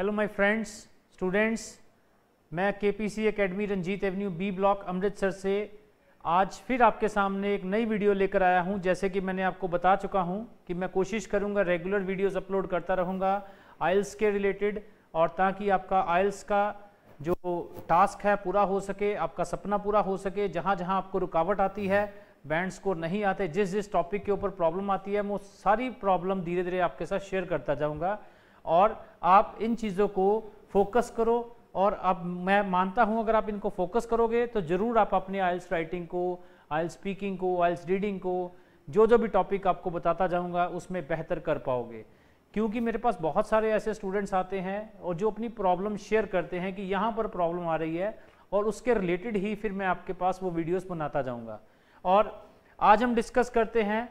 hello my friends students मैं K P C academy Ranjit avenue B block Amritsar से आज फिर आपके सामने एक नई वीडियो लेकर आया हूं जैसे कि मैंने आपको बता चुका हूं कि मैं कोशिश करूंगा रेगुलर वीडियोस अपलोड करता रहूंगा आयल्स के रिलेटेड और ताकि आपका आयल्स का जो टास्क है पूरा हो सके आपका सपना पूरा हो सके जहाँ जहाँ आपको रुकावट आती है बैंड स्कोर नहीं आते जिस जिस टॉपिक के ऊपर प्रॉब्लम आती है मैं सारी प्रॉब्लम धीरे धीरे आपके साथ शेयर करता जाऊँगा और आप इन चीज़ों को फोकस करो और अब मैं मानता हूँ अगर आप इनको फोकस करोगे तो ज़रूर आप अपने आयल्स राइटिंग को आयल्स स्पीकिंग को आयल्स रीडिंग को जो जो भी टॉपिक आपको बताता जाऊँगा उसमें बेहतर कर पाओगे क्योंकि मेरे पास बहुत सारे ऐसे स्टूडेंट्स आते हैं और जो अपनी प्रॉब्लम शेयर करते हैं कि यहाँ पर प्रॉब्लम आ रही है और उसके रिलेटेड ही फिर मैं आपके पास वो वीडियोस बनाता जाऊँगा और आज हम डिस्कस करते हैं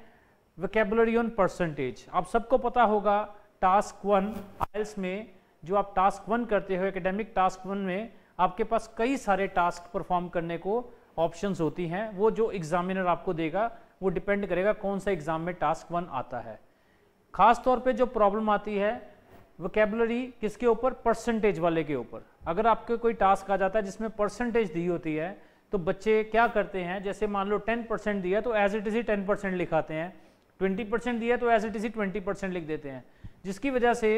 वैकेबलरी ऑन परसेंटेज आप सबको पता होगा टास्क वन आयल्स में जो आप टास्क वन करते हो एकेडमिक टास्क वन में आपके पास कई सारे टास्क परफॉर्म करने को ऑप्शंस होती हैं वो जो एग्जामिनर आपको देगा वो डिपेंड करेगा कौन सा एग्जाम में टास्क वन आता है खास तौर पे जो प्रॉब्लम आती है वोकेबलरी किसके ऊपर परसेंटेज वाले के ऊपर अगर आपके कोई टास्क आ जाता है जिसमें परसेंटेज दी होती है तो बच्चे क्या करते हैं जैसे मान लो टेन परसेंट दिया तो एज इट इज़ ही टेन परसेंट लिखाते हैं 20 परसेंट दिया तो एज इट इज़ ही 20 परसेंट लिख देते हैं जिसकी वजह से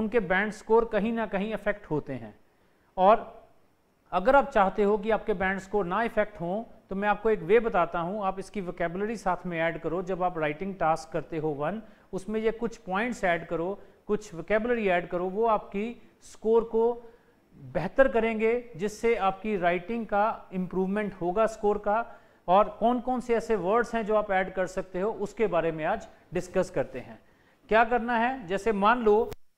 उनके बैंड स्कोर कहीं ना कहीं इफेक्ट होते हैं और अगर आप चाहते हो कि आपके बैंड स्कोर ना इफेक्ट हों तो मैं आपको एक वे बताता हूं आप इसकी वोकेबलरी साथ में ऐड करो जब आप राइटिंग टास्क करते हो वन उसमें ये कुछ पॉइंट्स ऐड करो कुछ वोकेबलरी ऐड करो वो आपकी स्कोर को बेहतर करेंगे जिससे आपकी राइटिंग का इम्प्रूवमेंट होगा स्कोर का और कौन कौन से ऐसे वर्ड्स हैं जो आप ऐड कर सकते हो उसके बारे में आज डिस्कस करते हैं क्या करना है जैसे मान लो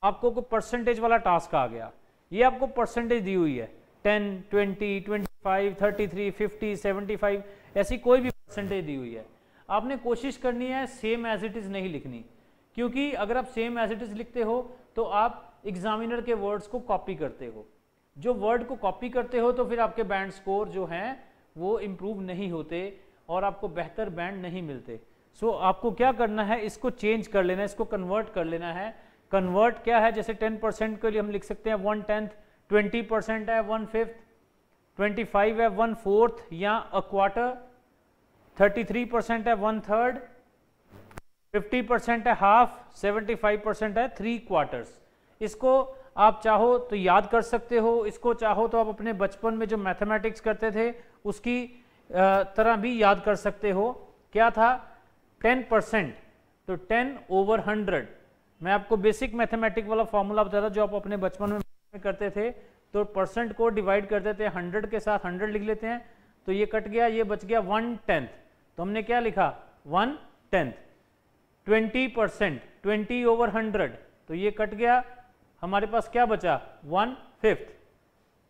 आपको कोई परसेंटेज वाला टास्क आ गया ये आपको परसेंटेज दी हुई है ten twenty twenty five thirty three fifty seventy five ऐसी कोई भी परसेंटेज दी हुई है आपने कोशिश करनी है सेम एज इट इज़ नहीं लिखनी क्योंकि अगर आप सेम एज इट इज़ लिखते हो तो आप एग्जामिनर के वर्ड्स को कॉपी करते हो जो वर्ड को कॉपी करते हो तो फिर आपके बैंड स्कोर जो हैं वो इम्प्रूव नहीं होते और आपको बेहतर बैंड नहीं मिलते सो so, आपको क्या करना है इसको चेंज कर लेना है इसको कन्वर्ट कर लेना है कन्वर्ट क्या है जैसे टेन परसेंट के लिए हम लिख सकते हैं वन टेंथ ट्वेंटी परसेंट है वन फिफ्थ ट्वेंटी फाइव है वन फोर्थ या a quarter thirty three percent है वन थर्ड फिफ्टी परसेंट है हाफ सेवेंटी फाइव परसेंट है थ्री क्वार्टर्स इसको आप चाहो तो याद कर सकते हो इसको चाहो तो आप अपने बचपन में जो मैथमेटिक्स करते थे उसकी तरह भी याद कर सकते हो क्या था टेन परसेंट तो टेन ओवर हंड्रेड मैं आपको बेसिक मैथमेटिक वाला फॉर्मूला बता रहा जो आप अपने बचपन में करते थे तो परसेंट को डिवाइड कर देते हैं हंड्रेड के साथ हंड्रेड लिख लेते हैं तो ये कट गया ये बच गया वन टेंथ तो हमने क्या लिखा one tenth twenty percent twenty over hundred तो ये कट गया हमारे पास क्या बचा one fifth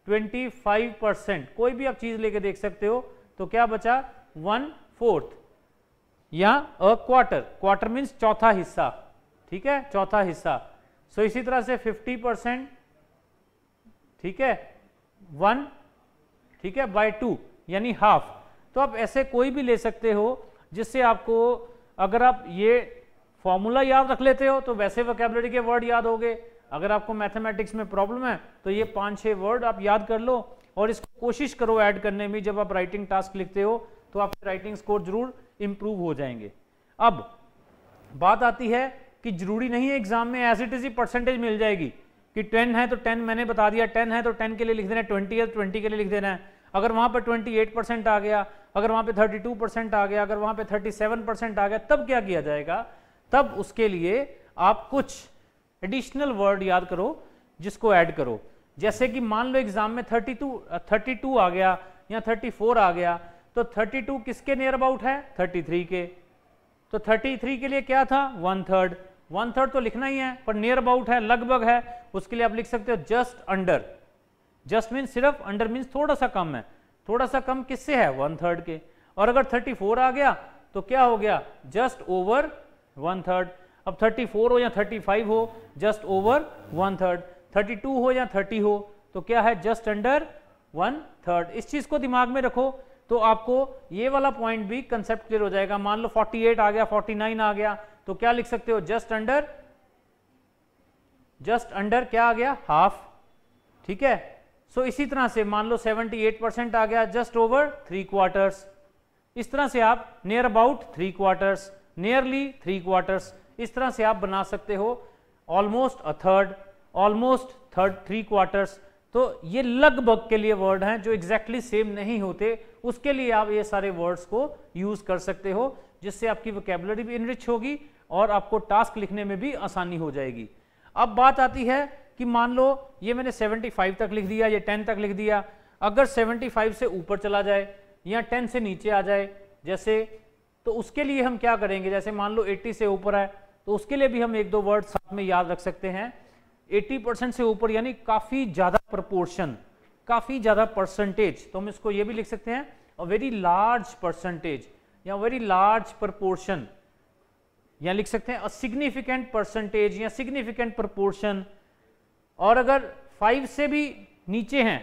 twenty five percent कोई भी आप चीज़ लेके देख सकते हो तो क्या बचा वन फोर्थ या अ क्वार्टर क्वार्टर मीन्स चौथा हिस्सा ठीक है चौथा हिस्सा सो so, इसी तरह से 50 परसेंट ठीक है वन ठीक है बाय टू यानी हाफ तो आप ऐसे कोई भी ले सकते हो जिससे आपको अगर आप ये फॉर्मूला याद रख लेते हो तो वैसे वोकेबलरी के वर्ड याद हो गए अगर आपको मैथमेटिक्स में प्रॉब्लम है तो ये पांच छह वर्ड आप याद कर लो और इसको कोशिश करो ऐड करने में जब आप राइटिंग टास्क लिखते हो तो आपके राइटिंग स्कोर जरूर इंप्रूव हो जाएंगे अब बात आती है कि जरूरी नहीं है एग्जाम में एज इट इज ही परसेंटेज मिल जाएगी कि 10 है तो 10 मैंने बता दिया 10 है तो 10 के लिए लिख देना है 20 है तो 20 के लिए लिख देना है अगर वहां पर 28 परसेंट आ गया अगर वहां पे 32 परसेंट आ गया अगर वहां पे 37 परसेंट आ गया तब क्या किया जाएगा तब उसके लिए आप कुछ एडिशनल वर्ड याद करो जिसको ऐड करो जैसे कि मान लो एग्जाम में थर्टी टू आ गया या थर्टी आ गया तो 32 किसके नियर अबाउट है 33 के तो 33 के लिए क्या था वन थर्ड वन थर्ड तो लिखना ही है पर नियर अबाउट है लगभग है उसके लिए आप लिख सकते हो जस्ट अंडर जस्ट मीन सिर्फ अंडर मीन थोड़ा सा कम है थोड़ा सा कम किससे है वन थर्ड के और अगर 34 आ गया तो क्या हो गया जस्ट ओवर वन थर्ड अब 34 हो या 35 हो जस्ट ओवर वन थर्ड 32 हो या 30 हो तो क्या है जस्ट अंडर वन थर्ड इस चीज को दिमाग में रखो तो आपको ये वाला पॉइंट भी कंसेप्ट क्लियर हो जाएगा मान लो 48 आ गया 49 आ गया तो क्या लिख सकते हो जस्ट अंडर जस्ट अंडर क्या आ गया हाफ ठीक है सो so, इसी तरह से मान लो 78 परसेंट आ गया जस्ट ओवर थ्री क्वार्टर्स इस तरह से आप near about three quarters nearly three quarters इस तरह से आप बना सकते हो almost a third almost third three quarters तो ये लगभग के लिए वर्ड हैं जो एग्जैक्टली exactly सेम नहीं होते उसके लिए आप ये सारे वर्ड्स को यूज़ कर सकते हो जिससे आपकी वोकेबलरी भी इनरिच होगी और आपको टास्क लिखने में भी आसानी हो जाएगी अब बात आती है कि मान लो ये मैंने 75 तक लिख दिया या 10 तक लिख दिया अगर 75 से ऊपर चला जाए या 10 से नीचे आ जाए जैसे तो उसके लिए हम क्या करेंगे जैसे मान लो 80 से ऊपर है तो उसके लिए भी हम एक दो वर्ड साथ में याद रख सकते हैं 80 परसेंट से ऊपर यानी काफी ज्यादा प्रपोर्शन काफी ज्यादा परसेंटेज तो हम इसको ये भी लिख सकते हैं अ वेरी लार्ज परसेंटेज या वेरी लार्ज प्रपोर्शन या लिख सकते हैं अ सिग्निफिकेंट परसेंटेज या सिग्निफिकेंट प्रपोर्शन और अगर फाइव से भी नीचे हैं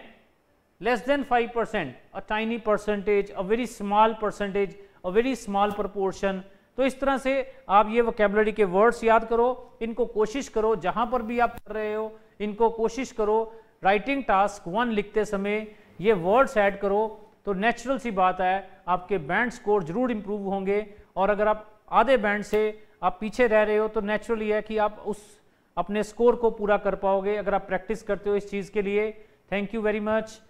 less than five percent a tiny percentage a very small percentage a very small proportion तो इस तरह से आप ये वोकेबलरी के वर्ड्स याद करो इनको कोशिश करो जहां पर भी आप कर रहे हो इनको कोशिश करो राइटिंग टास्क वन लिखते समय ये वर्ड्स ऐड करो तो नेचुरल सी बात है आपके बैंड स्कोर जरूर इम्प्रूव होंगे और अगर आप आधे बैंड से आप पीछे रह रहे हो तो नेचुरली है कि आप उस अपने स्कोर को पूरा कर पाओगे अगर आप प्रैक्टिस करते हो इस चीज़ के लिए थैंक यू वेरी मच